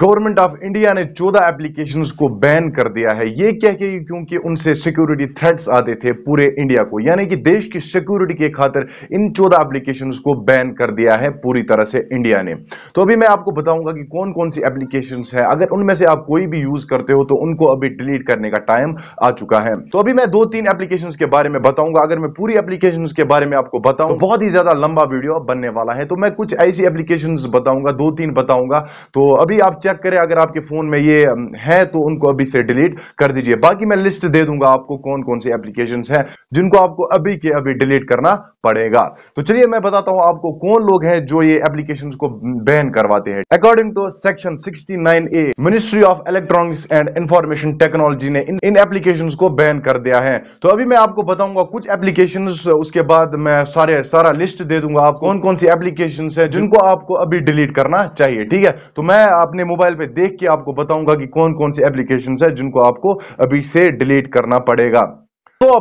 government of India ने 14 application को ban कर दिया है ये कह के क्योंकि उनसे सिक्योरिटी थ्रेट्स आते थे पूरे इंडिया को यानी कि देश की सिक्योरिटी के खातर इन 14 एप्लीकेशन को बैन कर दिया है पूरी तरह से इंडिया ने तो अभी मैं आपको बताऊंगा कि कौन कौन सी एप्लीकेशन है अगर उनमें से आप कोई भी यूज करते हो तो उनको अभी डिलीट करने का टाइम आ चुका है तो अभी मैं दो तीन एप्लीकेशन के बारे में बताऊंगा अगर मैं पूरी एप्लीकेशन के बारे में आपको बताऊं तो बहुत ही ज्यादा लंबा वीडियो बनने वाला है तो मैं कुछ ऐसी एप्लीकेशन बताऊंगा दो तीन बताऊंगा तो अभी आप चेक करें अगर आपके फ़ोन में ये है तो उनको अभी से डिलीट कर दीजिए बाकी मैं लिस्ट दे दूंगा आपको कौन कौन से एप्लीकेशन हैं जिनको आपको अभी के अभी डिलीट करना पड़ेगा तो चलिए मैं बताता हूं आपको कौन लोग हैं जो ये एप्लीकेशन को बैन करवाते हैं according to section sixty A ministry of electronics and information technology ने इन एप्लीकेशन को बैन कर दिया है तो अभी मैं आपको बताऊंगा कुछ एप्लीकेशन उसके बाद मैं सारे सारा लिस्ट दे दूंगा आप कौन कौन सी एप्लीकेशन है जिनको आपको अभी डिलीट करना चाहिए ठीक है तो मैं अपने मोबाइल पे देख के आपको बताऊंगा कि कौन कौन सी एप्लीकेशन है जिनको आपको अभी से डिलीट करना पड़ेगा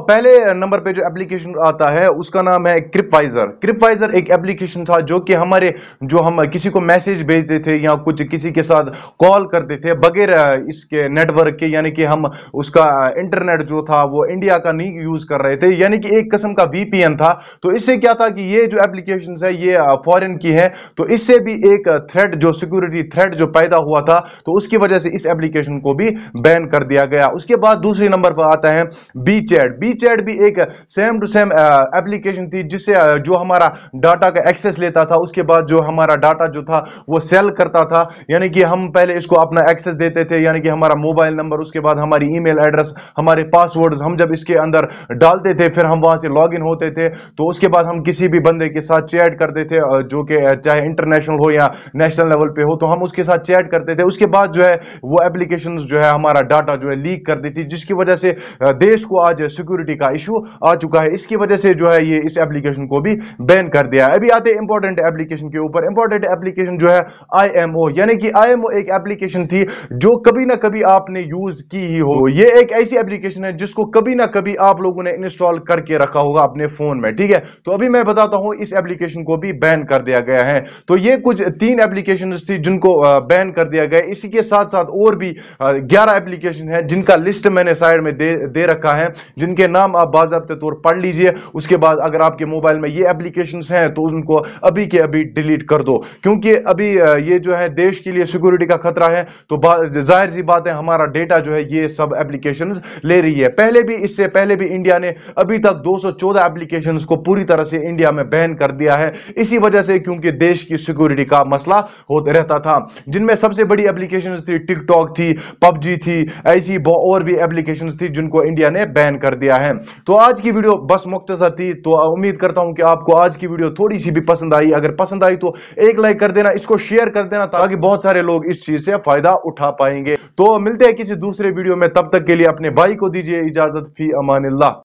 पहले नंबर पे जो एप्लीकेशन आता है उसका नाम है क्रिपवाइजर क्रिपवाइजर एक एप्लीकेशन था जो कि हमारे जो हम किसी को मैसेज भेजते थे या कुछ किसी के साथ कॉल करते थे बगैर इसके नेटवर्क के यानी कि हम उसका इंटरनेट जो था वो इंडिया का नहीं यूज कर रहे थे यानी कि एक किस्म का वीपीएन था तो इससे क्या था कि ये जो एप्लीकेशन है ये फॉरन की है तो इससे भी एक थ्रेड जो सिक्योरिटी थ्रेड जो पैदा हुआ था तो उसकी वजह से इस एप्लीकेशन को भी बैन कर दिया गया उसके बाद दूसरे नंबर पर आता है बी चैट बी चैट भी एक सेम टू सेम एप्लीकेशन थी जिससे uh, जो हमारा डाटा का एक्सेस लेता था उसके बाद जो हमारा डाटा जो था वो सेल करता था यानी कि हम पहले इसको अपना एक्सेस देते थे यानी कि हमारा मोबाइल नंबर उसके बाद हमारी ई एड्रेस हमारे पासवर्ड्स हम जब इसके अंदर डालते थे फिर हम वहां से लॉग इन होते थे तो उसके बाद हम किसी भी बंदे के साथ चैट करते थे uh, जो कि uh, चाहे इंटरनेशनल हो या नेशनल लेवल पे हो तो हम उसके साथ चैट करते थे उसके बाद जो है वो एप्लीकेशन जो है हमारा डाटा जो है लीक कर देती थी जिसकी वजह से देश को आज सिक्योरिटी का इशू आ चुका है इसकी वजह से जो है ये इस एप्लीकेशन को भी बैन कर दिया है अभी आते हैं इंपॉर्टेंट एप्लीकेशन के ऊपर इंपॉर्टेंट एप्लीकेशन जो है आईएमओ यानी कि आईएमओ एक एप्लीकेशन थी जो कभी ना कभी आपने यूज की ही हो ये एक ऐसी एप्लीकेशन है जिसको कभी ना कभी आप लोगों ने इंस्टॉल करके रखा होगा अपने फोन में ठीक है तो अभी मैं बताता हूं इस एप्लीकेशन को भी बैन कर दिया गया है तो ये कुछ तीन एप्लीकेशन थी जिनको बैन कर दिया गया इसी के साथ साथ और भी ग्यारह एप्लीकेशन है जिनका लिस्ट मैंने साइड में दे, दे रखा है जिनका इनके नाम आप बाबा तौर पढ़ लीजिए उसके बाद अगर आपके मोबाइल में ये एप्लीकेशन हैं तो उनको अभी के अभी डिलीट कर दो क्योंकि अभी ये जो है देश के लिए सिक्योरिटी का खतरा है तो जाहिर सी बात है हमारा डेटा जो है ये सब एप्लीकेशन ले रही है पहले भी इससे पहले भी इंडिया ने अभी तक 214 एप्लीकेशंस को पूरी तरह से इंडिया में बैन कर दिया है इसी वजह से क्योंकि देश की सिक्योरिटी का मसला होता रहता था जिनमें सबसे बड़ी एप्लीकेशन थी टिकटॉक थी पबजी थी ऐसी और भी एप्लीकेशन थी जिनको इंडिया ने बैन कर दिया दिया है तो आज की वीडियो बस मुख्तर थी तो उम्मीद करता हूं कि आपको आज की वीडियो थोड़ी सी भी पसंद आई अगर पसंद आई तो एक लाइक कर देना इसको शेयर कर देना ताकि बहुत सारे लोग इस चीज से फायदा उठा पाएंगे तो मिलते हैं किसी दूसरे वीडियो में तब तक के लिए अपने भाई को दीजिए इजाजत फी अमान